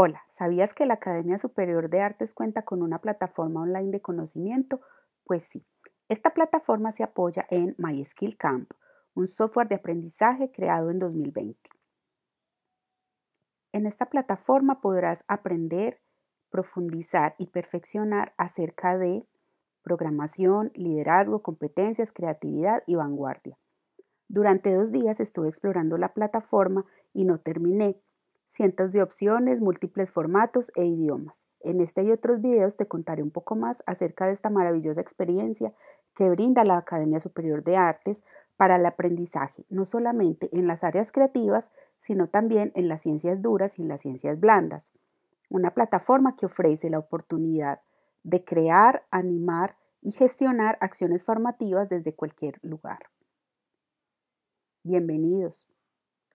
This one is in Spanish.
Hola, ¿sabías que la Academia Superior de Artes cuenta con una plataforma online de conocimiento? Pues sí, esta plataforma se apoya en MySkillCamp, un software de aprendizaje creado en 2020. En esta plataforma podrás aprender, profundizar y perfeccionar acerca de programación, liderazgo, competencias, creatividad y vanguardia. Durante dos días estuve explorando la plataforma y no terminé, cientos de opciones, múltiples formatos e idiomas. En este y otros videos te contaré un poco más acerca de esta maravillosa experiencia que brinda la Academia Superior de Artes para el aprendizaje, no solamente en las áreas creativas, sino también en las ciencias duras y en las ciencias blandas. Una plataforma que ofrece la oportunidad de crear, animar y gestionar acciones formativas desde cualquier lugar. Bienvenidos.